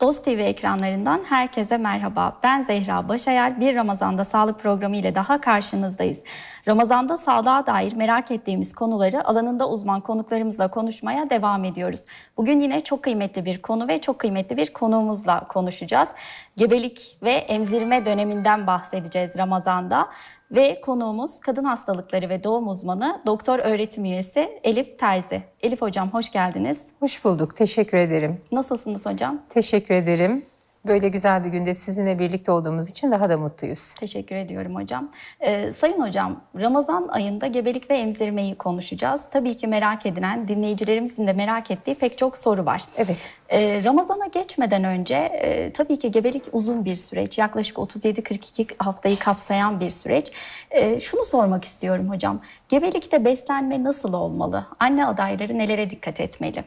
Dost TV ekranlarından herkese merhaba. Ben Zehra Başayar. Bir Ramazan'da sağlık programı ile daha karşınızdayız. Ramazan'da sağlığa dair merak ettiğimiz konuları alanında uzman konuklarımızla konuşmaya devam ediyoruz. Bugün yine çok kıymetli bir konu ve çok kıymetli bir konuğumuzla konuşacağız. Gebelik ve emzirme döneminden bahsedeceğiz Ramazan'da ve konuğumuz kadın hastalıkları ve doğum uzmanı doktor öğretim üyesi Elif Terzi. Elif hocam hoş geldiniz. Hoş bulduk. Teşekkür ederim. Nasılsınız hocam? Teşekkür ederim. Böyle güzel bir günde sizinle birlikte olduğumuz için daha da mutluyuz. Teşekkür ediyorum hocam. Ee, sayın hocam, Ramazan ayında gebelik ve emzirmeyi konuşacağız. Tabii ki merak edilen, dinleyicilerimizin de merak ettiği pek çok soru var. Evet. Ee, Ramazan'a geçmeden önce e, tabii ki gebelik uzun bir süreç. Yaklaşık 37-42 haftayı kapsayan bir süreç. E, şunu sormak istiyorum hocam. Gebelikte beslenme nasıl olmalı? Anne adayları nelere dikkat etmeli?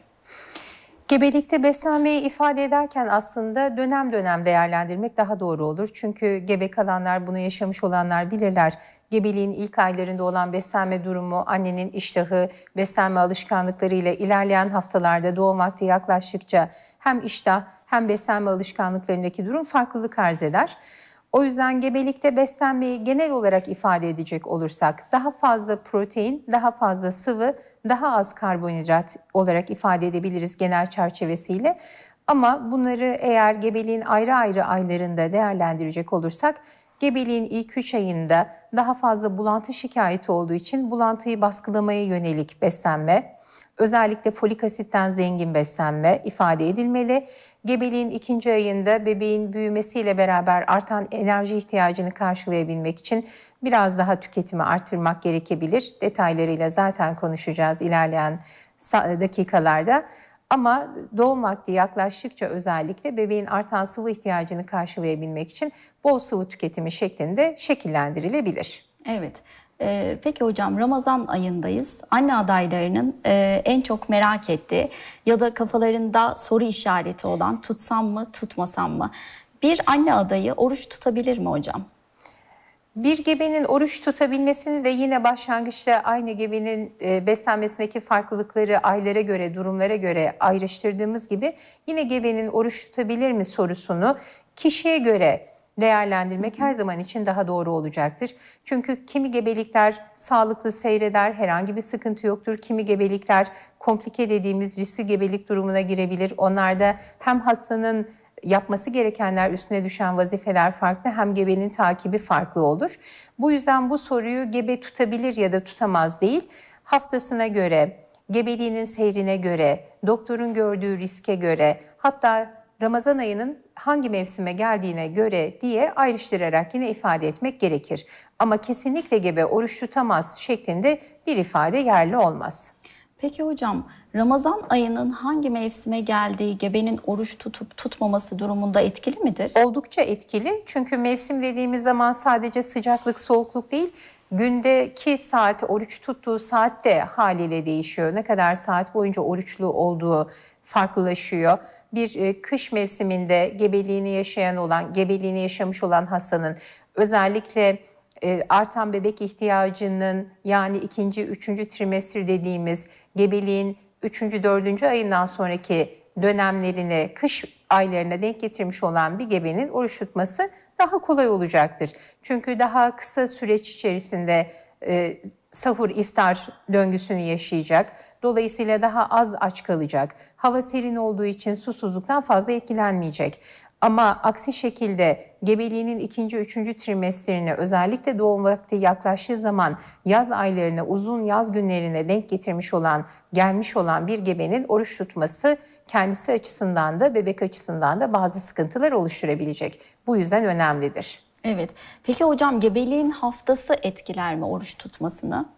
Gebelikte beslenmeyi ifade ederken aslında dönem dönem değerlendirmek daha doğru olur. Çünkü gebe kalanlar, bunu yaşamış olanlar bilirler. Gebeliğin ilk aylarında olan beslenme durumu, annenin iştahı, beslenme alışkanlıklarıyla ilerleyen haftalarda doğum vakti yaklaştıkça hem iştah hem beslenme alışkanlıklarındaki durum farklılık arz eder. O yüzden gebelikte beslenmeyi genel olarak ifade edecek olursak daha fazla protein, daha fazla sıvı, daha az karbonhidrat olarak ifade edebiliriz genel çerçevesiyle. Ama bunları eğer gebeliğin ayrı ayrı aylarında değerlendirecek olursak gebeliğin ilk 3 ayında daha fazla bulantı şikayeti olduğu için bulantıyı baskılamaya yönelik beslenme, Özellikle folik asitten zengin beslenme ifade edilmeli. Gebeliğin ikinci ayında bebeğin büyümesiyle beraber artan enerji ihtiyacını karşılayabilmek için biraz daha tüketimi artırmak gerekebilir. Detaylarıyla zaten konuşacağız ilerleyen dakikalarda. Ama doğum vakti yaklaştıkça özellikle bebeğin artan sıvı ihtiyacını karşılayabilmek için bol sıvı tüketimi şeklinde şekillendirilebilir. Evet. Ee, peki hocam Ramazan ayındayız. Anne adaylarının e, en çok merak ettiği ya da kafalarında soru işareti olan tutsam mı tutmasam mı? Bir anne adayı oruç tutabilir mi hocam? Bir gebenin oruç tutabilmesini de yine başlangıçta aynı gebenin e, beslenmesindeki farklılıkları aylara göre, durumlara göre ayrıştırdığımız gibi yine gebenin oruç tutabilir mi sorusunu kişiye göre değerlendirmek her zaman için daha doğru olacaktır. Çünkü kimi gebelikler sağlıklı seyreder, herhangi bir sıkıntı yoktur. Kimi gebelikler komplike dediğimiz riskli gebelik durumuna girebilir. Onlarda hem hastanın yapması gerekenler üstüne düşen vazifeler farklı hem gebenin takibi farklı olur. Bu yüzden bu soruyu gebe tutabilir ya da tutamaz değil. Haftasına göre, gebeliğinin seyrine göre, doktorun gördüğü riske göre hatta Ramazan ayının hangi mevsime geldiğine göre diye ayrıştırarak yine ifade etmek gerekir. Ama kesinlikle gebe oruç tutamaz şeklinde bir ifade yerli olmaz. Peki hocam Ramazan ayının hangi mevsime geldiği gebenin oruç tutup tutmaması durumunda etkili midir? Oldukça etkili çünkü mevsim dediğimiz zaman sadece sıcaklık soğukluk değil gündeki saat oruç tuttuğu saatte haliyle değişiyor. Ne kadar saat boyunca oruçlu olduğu farklılaşıyor bir e, kış mevsiminde gebeliğini yaşayan olan, gebeliğini yaşamış olan hastanın özellikle e, artan bebek ihtiyacının yani ikinci, üçüncü trimester dediğimiz gebeliğin üçüncü, dördüncü ayından sonraki dönemlerine, kış aylarına denk getirmiş olan bir gebenin oruç tutması daha kolay olacaktır. Çünkü daha kısa süreç içerisinde e, sahur, iftar döngüsünü yaşayacak Dolayısıyla daha az aç kalacak. Hava serin olduğu için susuzluktan fazla etkilenmeyecek. Ama aksi şekilde gebeliğinin ikinci, üçüncü trimesterine özellikle doğum vakti yaklaştığı zaman yaz aylarına, uzun yaz günlerine denk getirmiş olan, gelmiş olan bir gebenin oruç tutması kendisi açısından da bebek açısından da bazı sıkıntılar oluşturabilecek. Bu yüzden önemlidir. Evet. Peki hocam gebeliğin haftası etkiler mi oruç tutmasını?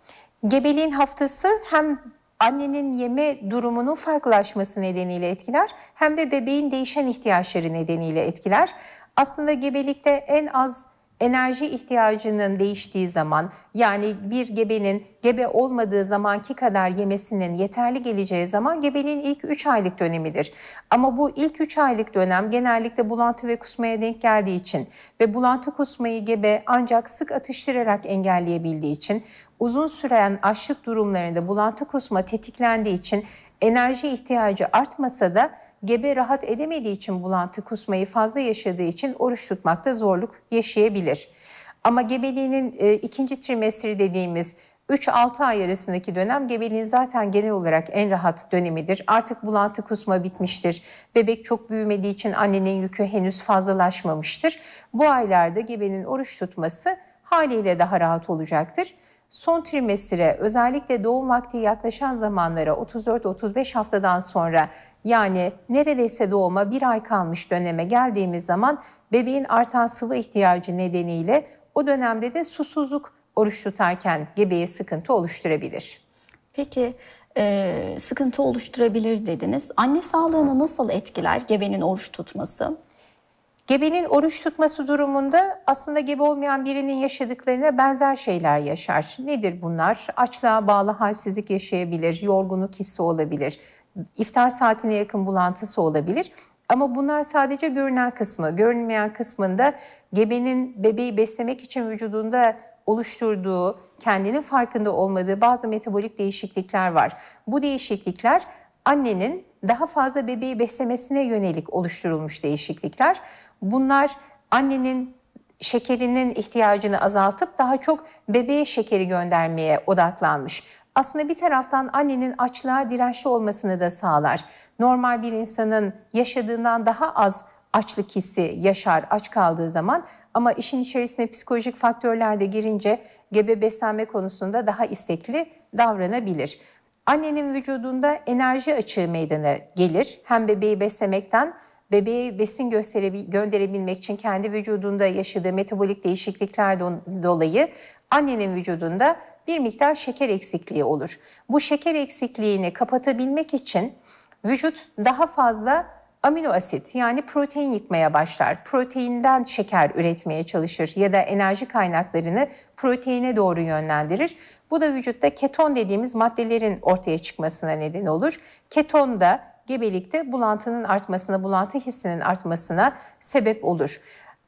Gebeliğin haftası hem annenin yeme durumunun farklılaşması nedeniyle etkiler hem de bebeğin değişen ihtiyaçları nedeniyle etkiler. Aslında gebelikte en az enerji ihtiyacının değiştiği zaman yani bir gebenin gebe olmadığı zamanki kadar yemesinin yeterli geleceği zaman gebeliğin ilk 3 aylık dönemidir. Ama bu ilk 3 aylık dönem genellikle bulantı ve kusmaya denk geldiği için ve bulantı kusmayı gebe ancak sık atıştırarak engelleyebildiği için uzun süren açlık durumlarında bulantı kusma tetiklendiği için enerji ihtiyacı artmasa da gebe rahat edemediği için bulantı kusmayı fazla yaşadığı için oruç tutmakta zorluk yaşayabilir. Ama gebeliğinin e, ikinci trimestri dediğimiz 3-6 ay arasındaki dönem gebeliğin zaten genel olarak en rahat dönemidir. Artık bulantı kusma bitmiştir. Bebek çok büyümediği için annenin yükü henüz fazlalaşmamıştır. Bu aylarda gebenin oruç tutması haliyle daha rahat olacaktır son trimestre özellikle doğum vakti yaklaşan zamanlara 34-35 haftadan sonra yani neredeyse doğuma bir ay kalmış döneme geldiğimiz zaman bebeğin artan sıvı ihtiyacı nedeniyle o dönemde de susuzluk oruç tutarken gebeye sıkıntı oluşturabilir. Peki e, sıkıntı oluşturabilir dediniz. Anne sağlığını nasıl etkiler gebenin oruç tutması? Gebenin oruç tutması durumunda aslında gebe olmayan birinin yaşadıklarına benzer şeyler yaşar. Nedir bunlar? Açlığa bağlı halsizlik yaşayabilir, yorgunluk hissi olabilir, iftar saatine yakın bulantısı olabilir. Ama bunlar sadece görünen kısmı. Görünmeyen kısmında gebenin bebeği beslemek için vücudunda oluşturduğu, kendinin farkında olmadığı bazı metabolik değişiklikler var. Bu değişiklikler annenin daha fazla bebeği beslemesine yönelik oluşturulmuş değişiklikler. Bunlar annenin şekerinin ihtiyacını azaltıp daha çok bebeğe şekeri göndermeye odaklanmış. Aslında bir taraftan annenin açlığa dirençli olmasını da sağlar. Normal bir insanın yaşadığından daha az açlık hissi yaşar aç kaldığı zaman ama işin içerisine psikolojik faktörler de girince gebe beslenme konusunda daha istekli davranabilir annenin vücudunda enerji açığı meydana gelir. Hem bebeği beslemekten bebeği besin gönderebilmek için kendi vücudunda yaşadığı metabolik değişiklikler dolayı annenin vücudunda bir miktar şeker eksikliği olur. Bu şeker eksikliğini kapatabilmek için vücut daha fazla amino asit yani protein yıkmaya başlar. Proteinden şeker üretmeye çalışır ya da enerji kaynaklarını proteine doğru yönlendirir. Bu da vücutta keton dediğimiz maddelerin ortaya çıkmasına neden olur. Keton da gebelikte bulantının artmasına, bulantı hissinin artmasına sebep olur.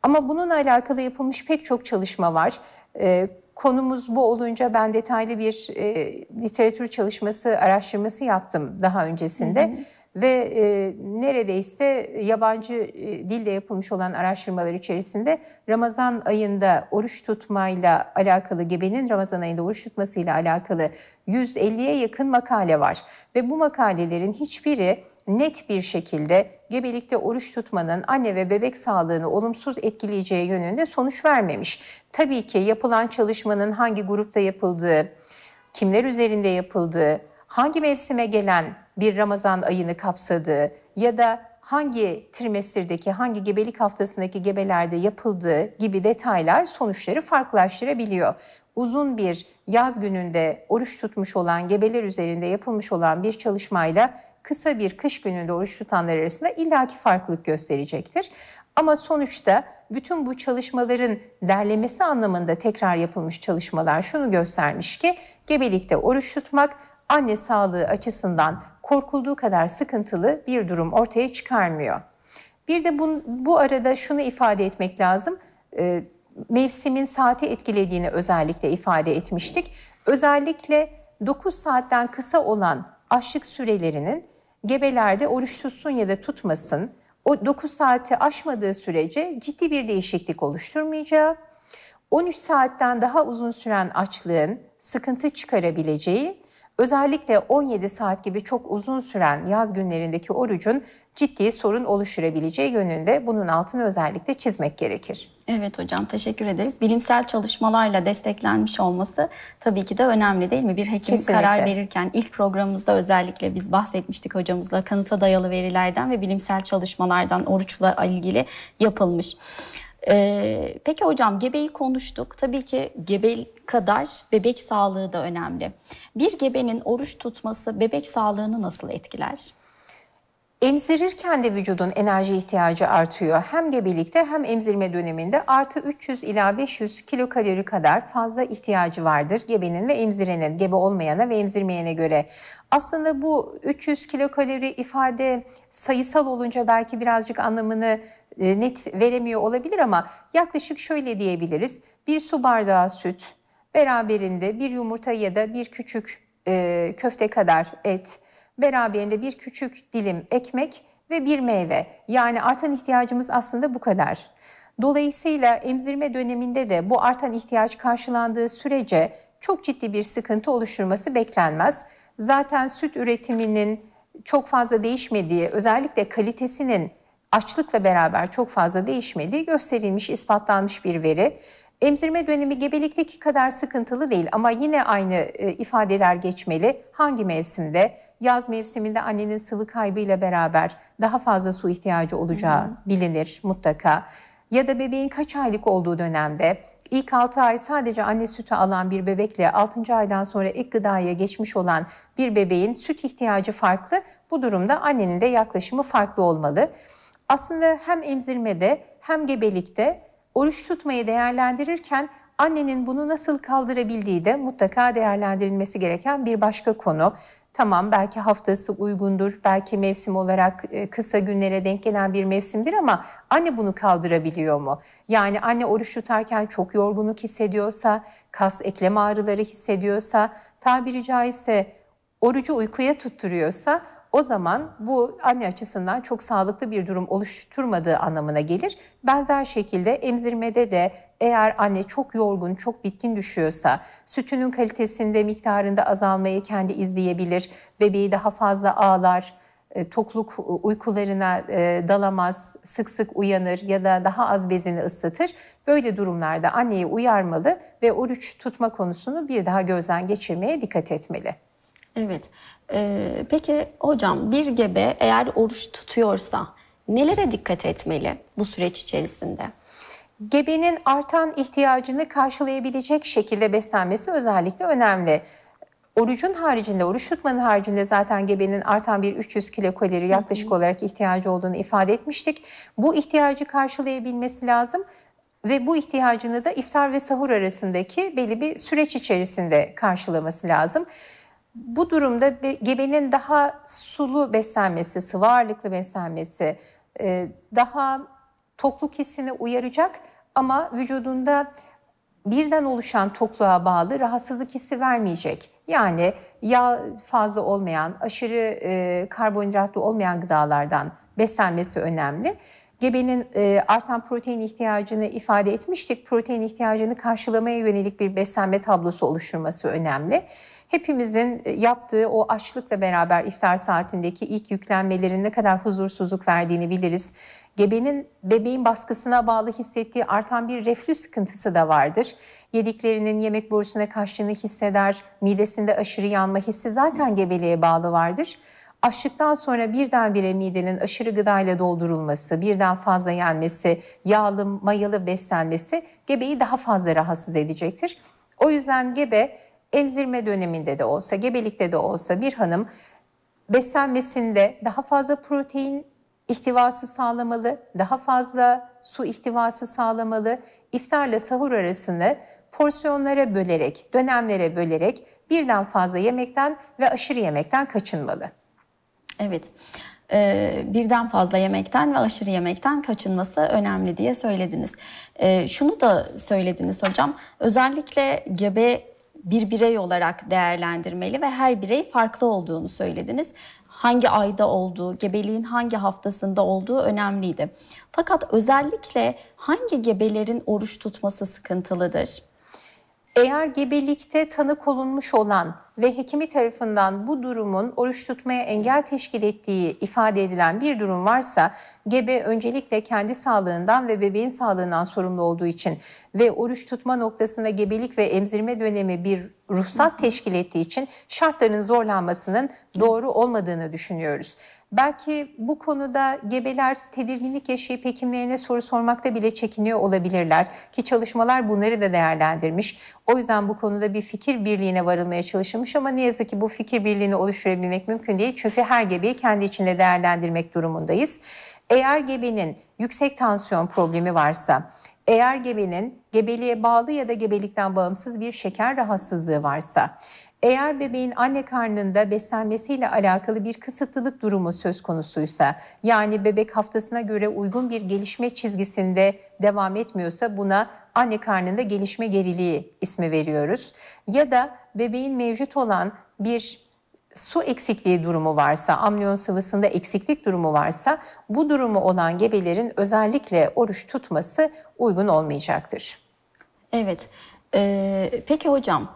Ama bununla alakalı yapılmış pek çok çalışma var. Ee, konumuz bu olunca ben detaylı bir e, literatür çalışması, araştırması yaptım daha öncesinde. Hı hı ve e, neredeyse yabancı e, dille yapılmış olan araştırmalar içerisinde Ramazan ayında oruç tutmayla alakalı gebenin Ramazan ayında oruç tutmasıyla alakalı 150'ye yakın makale var ve bu makalelerin hiçbiri net bir şekilde gebelikte oruç tutmanın anne ve bebek sağlığını olumsuz etkileyeceği yönünde sonuç vermemiş. Tabii ki yapılan çalışmanın hangi grupta yapıldığı, kimler üzerinde yapıldığı, hangi mevsime gelen bir Ramazan ayını kapsadığı ya da hangi trimestirdeki, hangi gebelik haftasındaki gebelerde yapıldığı gibi detaylar sonuçları farklılaştırabiliyor. Uzun bir yaz gününde oruç tutmuş olan gebeler üzerinde yapılmış olan bir çalışmayla kısa bir kış gününde oruç tutanlar arasında illaki farklılık gösterecektir. Ama sonuçta bütün bu çalışmaların derlemesi anlamında tekrar yapılmış çalışmalar şunu göstermiş ki gebelikte oruç tutmak anne sağlığı açısından korkulduğu kadar sıkıntılı bir durum ortaya çıkarmıyor. Bir de bu, bu arada şunu ifade etmek lazım. E, mevsimin saati etkilediğini özellikle ifade etmiştik. Özellikle 9 saatten kısa olan açlık sürelerinin gebelerde oruç tutsun ya da tutmasın, o 9 saati aşmadığı sürece ciddi bir değişiklik oluşturmayacağı, 13 saatten daha uzun süren açlığın sıkıntı çıkarabileceği Özellikle 17 saat gibi çok uzun süren yaz günlerindeki orucun ciddi sorun oluşturabileceği yönünde bunun altını özellikle çizmek gerekir. Evet hocam teşekkür ederiz. Bilimsel çalışmalarla desteklenmiş olması tabii ki de önemli değil mi? Bir hekim Kesinlikle. karar verirken ilk programımızda özellikle biz bahsetmiştik hocamızla kanıta dayalı verilerden ve bilimsel çalışmalardan oruçla ilgili yapılmış. Ee, peki hocam gebeyi konuştuk. Tabii ki gebe kadar bebek sağlığı da önemli. Bir gebenin oruç tutması bebek sağlığını nasıl etkiler? Emzirirken de vücudun enerji ihtiyacı artıyor. Hem gebelikte hem emzirme döneminde artı 300 ila 500 kilokalori kadar fazla ihtiyacı vardır gebenin ve emzirenin, gebe olmayana ve emzirmeyene göre. Aslında bu 300 kilokalori ifade sayısal olunca belki birazcık anlamını e, net veremiyor olabilir ama yaklaşık şöyle diyebiliriz. Bir su bardağı süt beraberinde bir yumurta ya da bir küçük e, köfte kadar et, beraberinde bir küçük dilim ekmek ve bir meyve. Yani artan ihtiyacımız aslında bu kadar. Dolayısıyla emzirme döneminde de bu artan ihtiyaç karşılandığı sürece çok ciddi bir sıkıntı oluşturması beklenmez. Zaten süt üretiminin çok fazla değişmediği, özellikle kalitesinin açlıkla beraber çok fazla değişmediği gösterilmiş, ispatlanmış bir veri. Emzirme dönemi gebelikteki kadar sıkıntılı değil ama yine aynı e, ifadeler geçmeli. Hangi mevsimde? Yaz mevsiminde annenin sıvı kaybıyla beraber daha fazla su ihtiyacı olacağı bilinir mutlaka. Ya da bebeğin kaç aylık olduğu dönemde İlk 6 ay sadece anne sütü alan bir bebekle 6. aydan sonra ek gıdaya geçmiş olan bir bebeğin süt ihtiyacı farklı. Bu durumda annenin de yaklaşımı farklı olmalı aslında hem emzirmede hem gebelikte oruç tutmayı değerlendirirken annenin bunu nasıl kaldırabildiği de mutlaka değerlendirilmesi gereken bir başka konu. Tamam belki haftası uygundur, belki mevsim olarak e, kısa günlere denk gelen bir mevsimdir ama anne bunu kaldırabiliyor mu? Yani anne oruç tutarken çok yorgunluk hissediyorsa, kas eklem ağrıları hissediyorsa, tabiri caizse orucu uykuya tutturuyorsa o zaman bu anne açısından çok sağlıklı bir durum oluşturmadığı anlamına gelir. Benzer şekilde emzirmede de eğer anne çok yorgun, çok bitkin düşüyorsa sütünün kalitesinde, miktarında azalmayı kendi izleyebilir. Bebeği daha fazla ağlar, e, tokluk uykularına e, dalamaz, sık sık uyanır ya da daha az bezini ıslatır. Böyle durumlarda anneyi uyarmalı ve oruç tutma konusunu bir daha gözden geçirmeye dikkat etmeli. Evet. Ee, peki hocam bir gebe eğer oruç tutuyorsa nelere dikkat etmeli bu süreç içerisinde? Gebenin artan ihtiyacını karşılayabilecek şekilde beslenmesi özellikle önemli. Orucun haricinde, oruç tutmanın haricinde zaten gebenin artan bir 300 kilo kalori yaklaşık olarak ihtiyacı olduğunu ifade etmiştik. Bu ihtiyacı karşılayabilmesi lazım ve bu ihtiyacını da iftar ve sahur arasındaki belli bir süreç içerisinde karşılaması lazım. Bu durumda gebenin daha sulu beslenmesi, sıvı ağırlıklı beslenmesi, e, daha tokluk hissini uyaracak ama vücudunda birden oluşan tokluğa bağlı rahatsızlık hissi vermeyecek. Yani yağ fazla olmayan, aşırı e, karbonhidratlı olmayan gıdalardan beslenmesi önemli. Gebenin e, artan protein ihtiyacını ifade etmiştik. Protein ihtiyacını karşılamaya yönelik bir beslenme tablosu oluşturması önemli hepimizin e, yaptığı o açlıkla beraber iftar saatindeki ilk yüklenmelerin ne kadar huzursuzluk verdiğini biliriz. Gebenin bebeğin baskısına bağlı hissettiği artan bir reflü sıkıntısı da vardır. Yediklerinin yemek borusuna kaçtığını hisseder, midesinde aşırı yanma hissi zaten gebeliğe bağlı vardır. Açlıktan sonra birdenbire midenin aşırı gıdayla doldurulması, birden fazla yenmesi, yağlı, mayalı beslenmesi gebeyi daha fazla rahatsız edecektir. O yüzden gebe emzirme döneminde de olsa, gebelikte de olsa bir hanım beslenmesinde daha fazla protein ihtivası sağlamalı, daha fazla su ihtivası sağlamalı. İftarla sahur arasını porsiyonlara bölerek, dönemlere bölerek birden fazla yemekten ve aşırı yemekten kaçınmalı. Evet. Ee, birden fazla yemekten ve aşırı yemekten kaçınması önemli diye söylediniz. Ee, şunu da söylediniz hocam. Özellikle gebe bir birey olarak değerlendirmeli ve her birey farklı olduğunu söylediniz. Hangi ayda olduğu, gebeliğin hangi haftasında olduğu önemliydi. Fakat özellikle hangi gebelerin oruç tutması sıkıntılıdır? Eğer gebelikte tanık olunmuş olan ve hekimi tarafından bu durumun oruç tutmaya engel teşkil ettiği ifade edilen bir durum varsa gebe öncelikle kendi sağlığından ve bebeğin sağlığından sorumlu olduğu için ve oruç tutma noktasında gebelik ve emzirme dönemi bir ruhsat teşkil ettiği için şartların zorlanmasının doğru olmadığını düşünüyoruz. Belki bu konuda gebeler tedirginlik yaşayıp hekimlerine soru sormakta bile çekiniyor olabilirler ki çalışmalar bunları da değerlendirmiş. O yüzden bu konuda bir fikir birliğine varılmaya çalışılmış ama ne yazık ki bu fikir birliğini oluşturabilmek mümkün değil. Çünkü her gebeyi kendi içinde değerlendirmek durumundayız. Eğer gebenin yüksek tansiyon problemi varsa, eğer gebenin gebeliğe bağlı ya da gebelikten bağımsız bir şeker rahatsızlığı varsa, eğer bebeğin anne karnında beslenmesiyle alakalı bir kısıtlılık durumu söz konusuysa, yani bebek haftasına göre uygun bir gelişme çizgisinde devam etmiyorsa buna anne karnında gelişme geriliği ismi veriyoruz. Ya da bebeğin mevcut olan bir su eksikliği durumu varsa, amniyon sıvısında eksiklik durumu varsa bu durumu olan gebelerin özellikle oruç tutması uygun olmayacaktır. Evet. Ee, peki hocam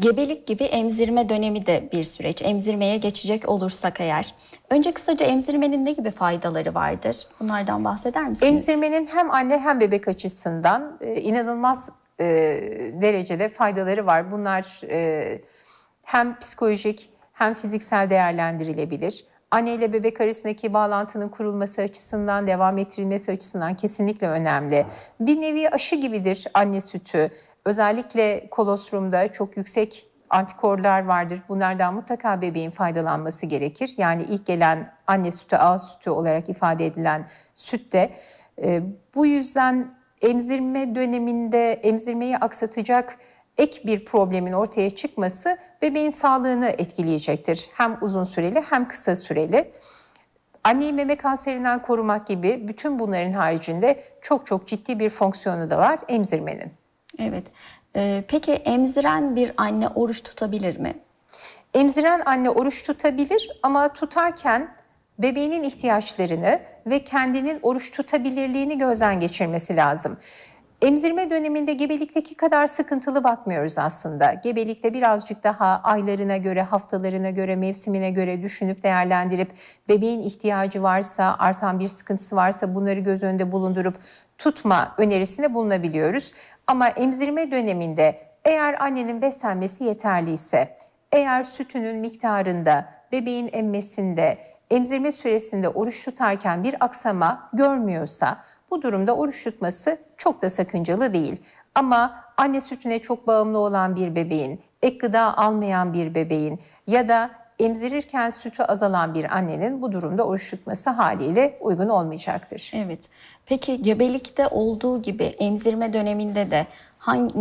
Gebelik gibi emzirme dönemi de bir süreç. Emzirmeye geçecek olursak eğer. Önce kısaca emzirmenin ne gibi faydaları vardır? Bunlardan bahseder misiniz? Emzirmenin hem anne hem bebek açısından e, inanılmaz e, derecede faydaları var. Bunlar e, hem psikolojik hem fiziksel değerlendirilebilir. Anne ile bebek arasındaki bağlantının kurulması açısından, devam ettirilmesi açısından kesinlikle önemli. Bir nevi aşı gibidir anne sütü. Özellikle kolostrumda çok yüksek antikorlar vardır. Bunlardan mutlaka bebeğin faydalanması gerekir. Yani ilk gelen anne sütü, ağ sütü olarak ifade edilen sütte. E, bu yüzden emzirme döneminde emzirmeyi aksatacak ek bir problemin ortaya çıkması bebeğin sağlığını etkileyecektir. Hem uzun süreli hem kısa süreli. Anneyi meme kanserinden korumak gibi bütün bunların haricinde çok çok ciddi bir fonksiyonu da var emzirmenin. Evet. Ee, peki emziren bir anne oruç tutabilir mi? Emziren anne oruç tutabilir ama tutarken bebeğinin ihtiyaçlarını ve kendinin oruç tutabilirliğini gözden geçirmesi lazım. Emzirme döneminde gebelikteki kadar sıkıntılı bakmıyoruz aslında. Gebelikte birazcık daha aylarına göre, haftalarına göre, mevsimine göre düşünüp değerlendirip bebeğin ihtiyacı varsa, artan bir sıkıntısı varsa bunları göz önünde bulundurup tutma önerisinde bulunabiliyoruz. Ama emzirme döneminde eğer annenin beslenmesi yeterli ise, eğer sütünün miktarında, bebeğin emmesinde, emzirme süresinde oruç tutarken bir aksama görmüyorsa bu durumda oruç tutması çok da sakıncalı değil. Ama anne sütüne çok bağımlı olan bir bebeğin, ek gıda almayan bir bebeğin ya da emzirirken sütü azalan bir annenin bu durumda oruç tutması haliyle uygun olmayacaktır. Evet. Peki gebelikte olduğu gibi emzirme döneminde de hangi,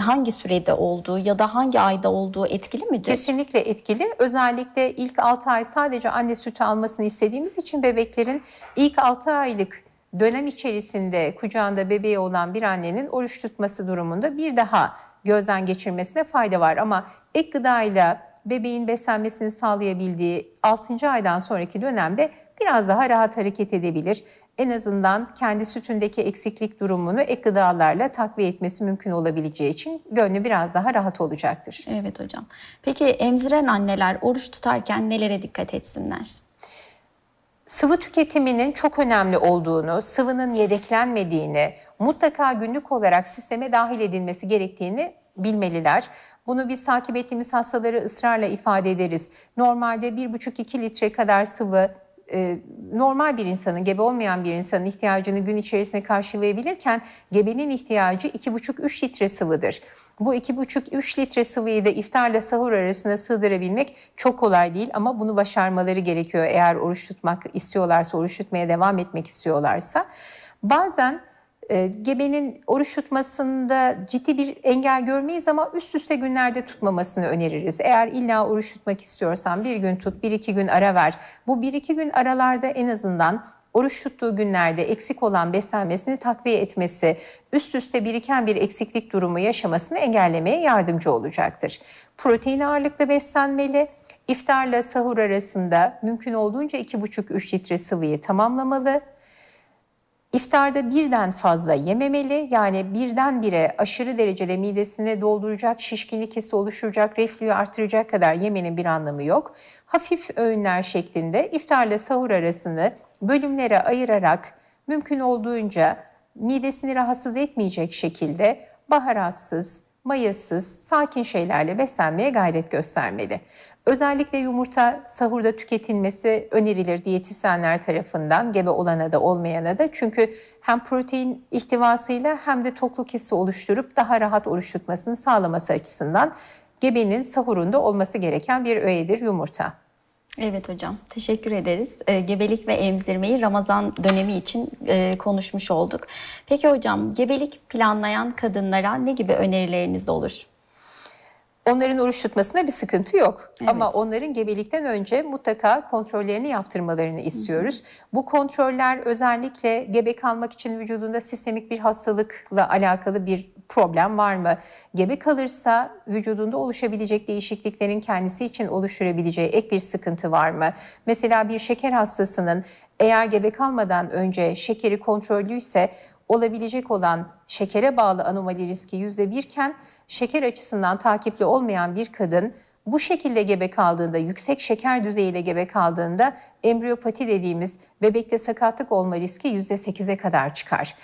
hangi sürede olduğu ya da hangi ayda olduğu etkili midir? Kesinlikle etkili. Özellikle ilk 6 ay sadece anne sütü almasını istediğimiz için bebeklerin ilk 6 aylık dönem içerisinde kucağında bebeği olan bir annenin oruç tutması durumunda bir daha gözden geçirmesine fayda var. Ama ek gıdayla bebeğin beslenmesini sağlayabildiği 6. aydan sonraki dönemde biraz daha rahat hareket edebilir. En azından kendi sütündeki eksiklik durumunu ek gıdalarla takviye etmesi mümkün olabileceği için gönlü biraz daha rahat olacaktır. Evet hocam. Peki emziren anneler oruç tutarken nelere dikkat etsinler? sıvı tüketiminin çok önemli olduğunu, sıvının yedeklenmediğini, mutlaka günlük olarak sisteme dahil edilmesi gerektiğini bilmeliler. Bunu biz takip ettiğimiz hastaları ısrarla ifade ederiz. Normalde 1,5-2 litre kadar sıvı e, normal bir insanın, gebe olmayan bir insanın ihtiyacını gün içerisinde karşılayabilirken gebenin ihtiyacı 2,5-3 litre sıvıdır. Bu 2,5-3 litre sıvıyı da iftarla sahur arasında sığdırabilmek çok kolay değil ama bunu başarmaları gerekiyor eğer oruç tutmak istiyorlarsa, oruç tutmaya devam etmek istiyorlarsa. Bazen ee, gebenin oruç tutmasında ciddi bir engel görmeyiz ama üst üste günlerde tutmamasını öneririz. Eğer illa oruç tutmak istiyorsan bir gün tut, bir iki gün ara ver. Bu bir iki gün aralarda en azından oruç tuttuğu günlerde eksik olan beslenmesini takviye etmesi, üst üste biriken bir eksiklik durumu yaşamasını engellemeye yardımcı olacaktır. Protein ağırlıklı beslenmeli, iftarla sahur arasında mümkün olduğunca 2,5-3 litre sıvıyı tamamlamalı, İftarda birden fazla yememeli yani birden bire aşırı derecede midesine dolduracak, şişkinlik hissi oluşturacak, reflüyü artıracak kadar yemenin bir anlamı yok. Hafif öğünler şeklinde iftarla sahur arasını bölümlere ayırarak mümkün olduğunca midesini rahatsız etmeyecek şekilde baharatsız, mayasız, sakin şeylerle beslenmeye gayret göstermeli. Özellikle yumurta sahurda tüketilmesi önerilir diyetisyenler tarafından gebe olana da olmayana da. Çünkü hem protein ihtivasıyla hem de tokluk hissi oluşturup daha rahat oruç tutmasını sağlaması açısından gebenin sahurunda olması gereken bir öğedir yumurta. Evet hocam, teşekkür ederiz. Ee, gebelik ve emzirmeyi Ramazan dönemi için e, konuşmuş olduk. Peki hocam, gebelik planlayan kadınlara ne gibi önerileriniz olur? Onların oruç tutmasında bir sıkıntı yok. Evet. Ama onların gebelikten önce mutlaka kontrollerini yaptırmalarını istiyoruz. Hı hı. Bu kontroller özellikle gebe kalmak için vücudunda sistemik bir hastalıkla alakalı bir problem var mı? Gebe kalırsa vücudunda oluşabilecek değişikliklerin kendisi için oluşturabileceği ek bir sıkıntı var mı? Mesela bir şeker hastasının eğer gebe kalmadan önce şekeri kontrollüyse olabilecek olan şekere bağlı anomali riski yüzde birken, şeker açısından takipli olmayan bir kadın bu şekilde gebe kaldığında, yüksek şeker düzeyiyle gebe kaldığında embriyopati dediğimiz bebekte sakatlık olma riski yüzde sekize kadar çıkar.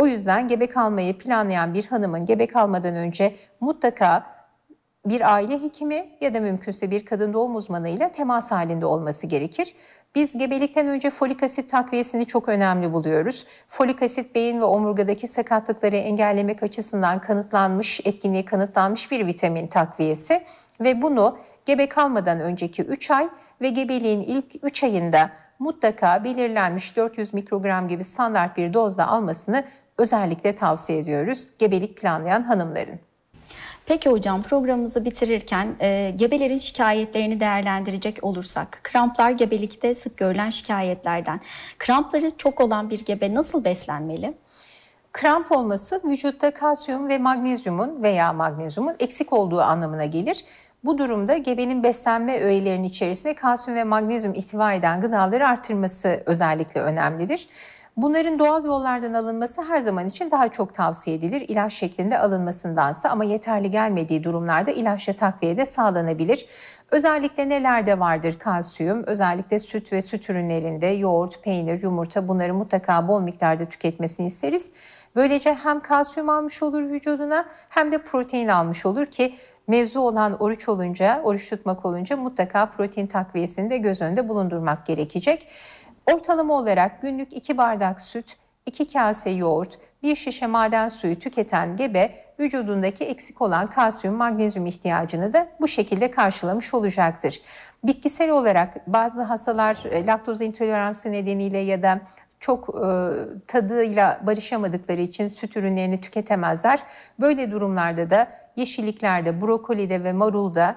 O yüzden gebe kalmayı planlayan bir hanımın gebe kalmadan önce mutlaka bir aile hekimi ya da mümkünse bir kadın doğum uzmanıyla temas halinde olması gerekir. Biz gebelikten önce folik asit takviyesini çok önemli buluyoruz. Folik asit beyin ve omurgadaki sakatlıkları engellemek açısından kanıtlanmış, etkinliği kanıtlanmış bir vitamin takviyesi ve bunu gebe kalmadan önceki 3 ay ve gebeliğin ilk 3 ayında mutlaka belirlenmiş 400 mikrogram gibi standart bir dozda almasını özellikle tavsiye ediyoruz gebelik planlayan hanımların. Peki hocam programımızı bitirirken e, gebelerin şikayetlerini değerlendirecek olursak kramplar gebelikte sık görülen şikayetlerden. Krampları çok olan bir gebe nasıl beslenmeli? Kramp olması vücutta kalsiyum ve magnezyumun veya magnezyumun eksik olduğu anlamına gelir. Bu durumda gebenin beslenme öğelerinin içerisinde kalsiyum ve magnezyum ihtiva eden gıdaları artırması özellikle önemlidir. Bunların doğal yollardan alınması her zaman için daha çok tavsiye edilir. İlaç şeklinde alınmasındansa ama yeterli gelmediği durumlarda ilaçla takviye de sağlanabilir. Özellikle nelerde vardır kalsiyum? Özellikle süt ve süt ürünlerinde yoğurt, peynir, yumurta bunları mutlaka bol miktarda tüketmesini isteriz. Böylece hem kalsiyum almış olur vücuduna hem de protein almış olur ki mevzu olan oruç olunca, oruç tutmak olunca mutlaka protein takviyesini de göz önünde bulundurmak gerekecek. Ortalama olarak günlük 2 bardak süt, 2 kase yoğurt, 1 şişe maden suyu tüketen gebe vücudundaki eksik olan kalsiyum, magnezyum ihtiyacını da bu şekilde karşılamış olacaktır. Bitkisel olarak bazı hastalar e, laktoz intoleransı nedeniyle ya da çok e, tadıyla barışamadıkları için süt ürünlerini tüketemezler. Böyle durumlarda da yeşilliklerde, brokolide ve marulda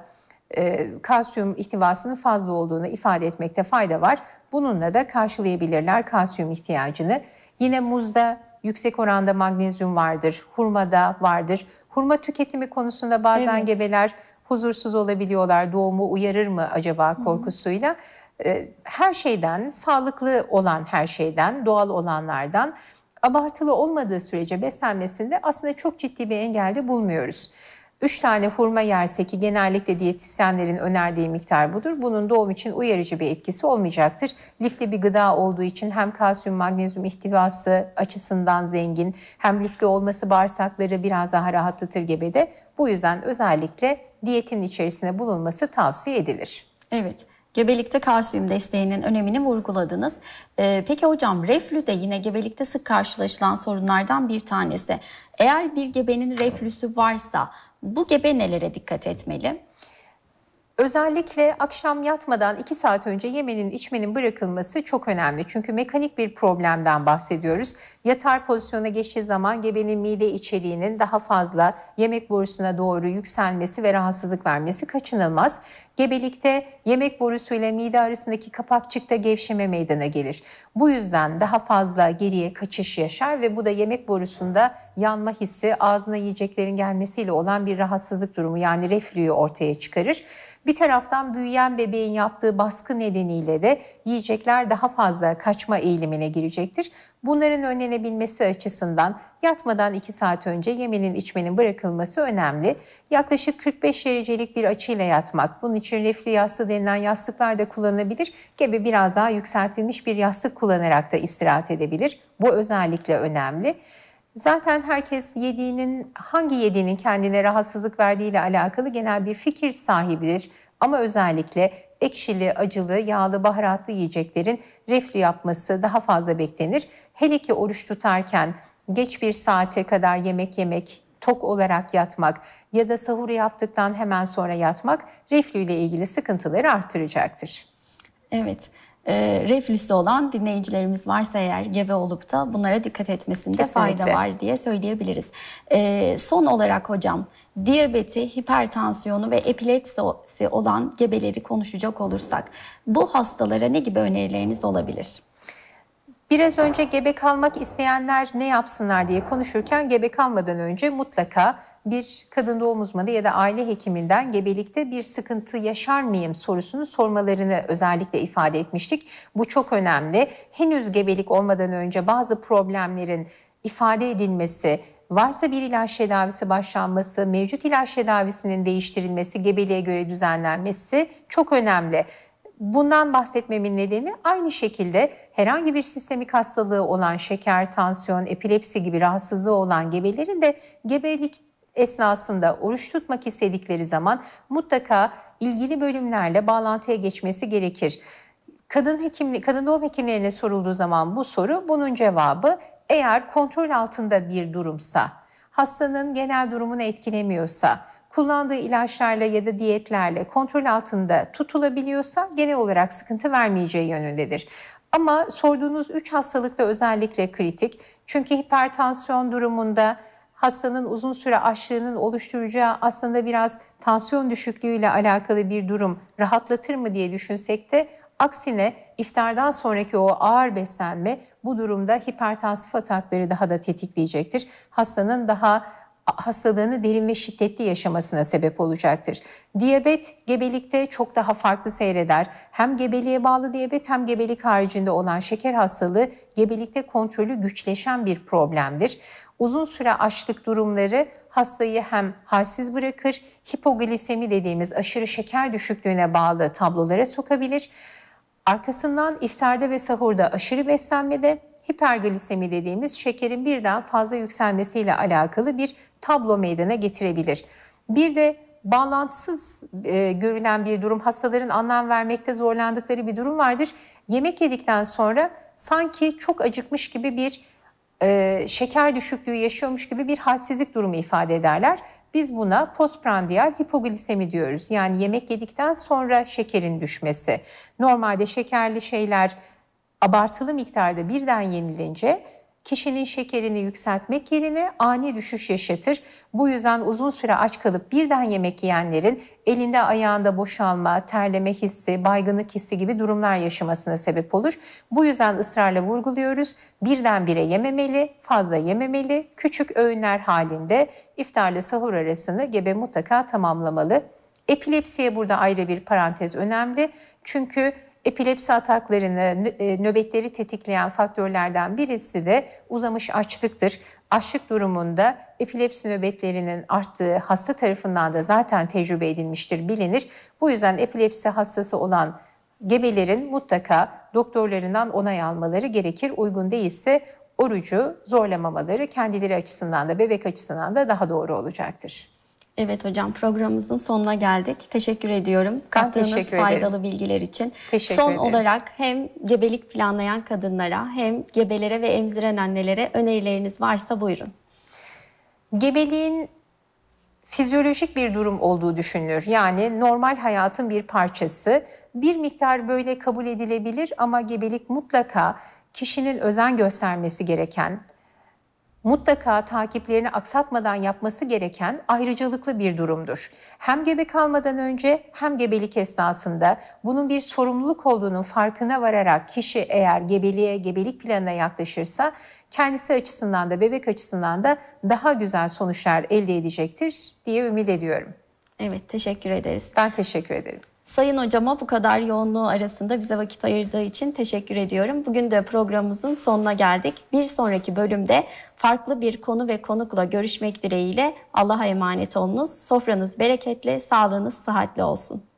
e, kalsiyum ihtivasının fazla olduğunu ifade etmekte fayda var. Bununla da karşılayabilirler kalsiyum ihtiyacını. Yine muzda yüksek oranda magnezyum vardır, hurmada vardır. Hurma tüketimi konusunda bazen evet. gebeler huzursuz olabiliyorlar. Doğumu uyarır mı acaba korkusuyla? Ee, her şeyden, sağlıklı olan her şeyden, doğal olanlardan abartılı olmadığı sürece beslenmesinde aslında çok ciddi bir engelde bulmuyoruz. 3 tane hurma yerse ki genellikle diyetisyenlerin önerdiği miktar budur. Bunun doğum için uyarıcı bir etkisi olmayacaktır. Lifli bir gıda olduğu için hem kalsiyum magnezyum ihtivası açısından zengin hem lifli olması bağırsakları biraz daha rahatlatır gebede. Bu yüzden özellikle diyetin içerisine bulunması tavsiye edilir. Evet. Gebelikte kalsiyum desteğinin önemini vurguladınız. Ee, peki hocam reflü de yine gebelikte sık karşılaşılan sorunlardan bir tanesi. Eğer bir gebenin reflüsü varsa bu gebe nelere dikkat etmeli? Özellikle akşam yatmadan 2 saat önce yemenin içmenin bırakılması çok önemli. Çünkü mekanik bir problemden bahsediyoruz. Yatar pozisyona geçtiği zaman gebenin mide içeriğinin daha fazla yemek borusuna doğru yükselmesi ve rahatsızlık vermesi kaçınılmaz. Gebelikte yemek borusu ile mide arasındaki kapakçıkta gevşeme meydana gelir. Bu yüzden daha fazla geriye kaçış yaşar ve bu da yemek borusunda yanma hissi, ağzına yiyeceklerin gelmesiyle olan bir rahatsızlık durumu yani reflüyü ortaya çıkarır. Bir taraftan büyüyen bebeğin yaptığı baskı nedeniyle de yiyecekler daha fazla kaçma eğilimine girecektir. Bunların önlenebilmesi açısından yatmadan 2 saat önce yemenin içmenin bırakılması önemli. Yaklaşık 45 derecelik bir açıyla yatmak, bunun için refli yastığı denilen yastıklar da kullanılabilir. Gebe biraz daha yükseltilmiş bir yastık kullanarak da istirahat edebilir. Bu özellikle önemli. Zaten herkes yediğinin hangi yediğinin kendine rahatsızlık verdiği ile alakalı genel bir fikir sahibidir. Ama özellikle ekşili, acılı, yağlı, baharatlı yiyeceklerin reflü yapması daha fazla beklenir. Hele ki oruç tutarken geç bir saate kadar yemek yemek, tok olarak yatmak ya da sahur yaptıktan hemen sonra yatmak reflü ile ilgili sıkıntıları arttıracaktır. Evet e, ee, reflüsü olan dinleyicilerimiz varsa eğer gebe olup da bunlara dikkat etmesinde Kesinlikle. fayda var diye söyleyebiliriz. E, son olarak hocam diyabeti, hipertansiyonu ve epilepsi olan gebeleri konuşacak olursak bu hastalara ne gibi önerileriniz olabilir? Biraz önce gebe kalmak isteyenler ne yapsınlar diye konuşurken gebe kalmadan önce mutlaka bir kadın doğum uzmanı ya da aile hekiminden gebelikte bir sıkıntı yaşar mıyım sorusunu sormalarını özellikle ifade etmiştik. Bu çok önemli. Henüz gebelik olmadan önce bazı problemlerin ifade edilmesi, varsa bir ilaç tedavisi başlanması, mevcut ilaç tedavisinin değiştirilmesi, gebeliğe göre düzenlenmesi çok önemli. Bundan bahsetmemin nedeni aynı şekilde herhangi bir sistemik hastalığı olan şeker, tansiyon, epilepsi gibi rahatsızlığı olan gebelerin de gebelik esnasında oruç tutmak istedikleri zaman mutlaka ilgili bölümlerle bağlantıya geçmesi gerekir. Kadın hekimli, kadın doğum hekimlerine sorulduğu zaman bu soru bunun cevabı eğer kontrol altında bir durumsa, hastanın genel durumunu etkilemiyorsa, kullandığı ilaçlarla ya da diyetlerle kontrol altında tutulabiliyorsa genel olarak sıkıntı vermeyeceği yönündedir. Ama sorduğunuz 3 hastalıkta özellikle kritik. Çünkü hipertansiyon durumunda hastanın uzun süre açlığının oluşturacağı aslında biraz tansiyon düşüklüğüyle alakalı bir durum rahatlatır mı diye düşünsek de aksine iftardan sonraki o ağır beslenme bu durumda hipertansif atakları daha da tetikleyecektir. Hastanın daha hastalığını derin ve şiddetli yaşamasına sebep olacaktır. Diyabet gebelikte çok daha farklı seyreder. Hem gebeliğe bağlı diyabet hem gebelik haricinde olan şeker hastalığı gebelikte kontrolü güçleşen bir problemdir. Uzun süre açlık durumları hastayı hem halsiz bırakır, hipoglisemi dediğimiz aşırı şeker düşüklüğüne bağlı tablolara sokabilir. Arkasından iftarda ve sahurda aşırı beslenmede hiperglisemi dediğimiz şekerin birden fazla yükselmesiyle alakalı bir tablo meydana getirebilir. Bir de bağlantısız e, görülen bir durum, hastaların anlam vermekte zorlandıkları bir durum vardır. Yemek yedikten sonra sanki çok acıkmış gibi bir e, şeker düşüklüğü yaşıyormuş gibi bir halsizlik durumu ifade ederler. Biz buna postprandial hipoglisemi diyoruz. Yani yemek yedikten sonra şekerin düşmesi. Normalde şekerli şeyler abartılı miktarda birden yenilince kişinin şekerini yükseltmek yerine ani düşüş yaşatır. Bu yüzden uzun süre aç kalıp birden yemek yiyenlerin elinde ayağında boşalma, terleme hissi, baygınlık hissi gibi durumlar yaşamasına sebep olur. Bu yüzden ısrarla vurguluyoruz. Birdenbire yememeli, fazla yememeli, küçük öğünler halinde iftarla sahur arasını gebe mutlaka tamamlamalı. Epilepsiye burada ayrı bir parantez önemli. Çünkü Epilepsi ataklarını, e, nöbetleri tetikleyen faktörlerden birisi de uzamış açlıktır. Açlık durumunda epilepsi nöbetlerinin arttığı hasta tarafından da zaten tecrübe edilmiştir, bilinir. Bu yüzden epilepsi hastası olan gebelerin mutlaka doktorlarından onay almaları gerekir. Uygun değilse orucu zorlamamaları kendileri açısından da bebek açısından da daha doğru olacaktır. Evet hocam programımızın sonuna geldik. Teşekkür ediyorum. Kattığınız teşekkür faydalı ederim. bilgiler için. Teşekkür Son ederim. olarak hem gebelik planlayan kadınlara hem gebelere ve emziren annelere önerileriniz varsa buyurun. Gebeliğin fizyolojik bir durum olduğu düşünülür. Yani normal hayatın bir parçası. Bir miktar böyle kabul edilebilir ama gebelik mutlaka kişinin özen göstermesi gereken, mutlaka takiplerini aksatmadan yapması gereken ayrıcalıklı bir durumdur. Hem gebe kalmadan önce hem gebelik esnasında bunun bir sorumluluk olduğunun farkına vararak kişi eğer gebeliğe, gebelik planına yaklaşırsa kendisi açısından da bebek açısından da daha güzel sonuçlar elde edecektir diye ümit ediyorum. Evet teşekkür ederiz. Ben teşekkür ederim. Sayın hocama bu kadar yoğunluğu arasında bize vakit ayırdığı için teşekkür ediyorum. Bugün de programımızın sonuna geldik. Bir sonraki bölümde Farklı bir konu ve konukla görüşmek dileğiyle Allah'a emanet olunuz. Sofranız bereketli, sağlığınız sıhhatli olsun.